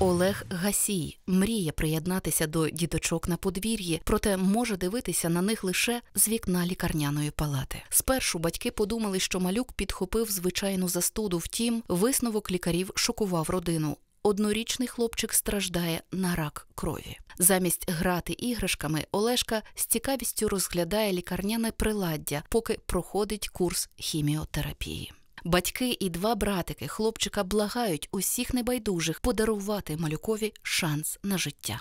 Олег Гасій мріє приєднатися до діточок на подвір'ї, проте може дивитися на них лише з вікна лікарняної палати. Спершу батьки подумали, що малюк підхопив звичайну застуду. Втім, висновок лікарів шокував родину. Однорічний хлопчик страждає на рак крові. Замість грати іграшками Олешка з цікавістю розглядає лікарняне приладдя, поки проходить курс хіміотерапії. Батьки і два братики хлопчика благають усіх небайдужих подарувати малюкові шанс на життя.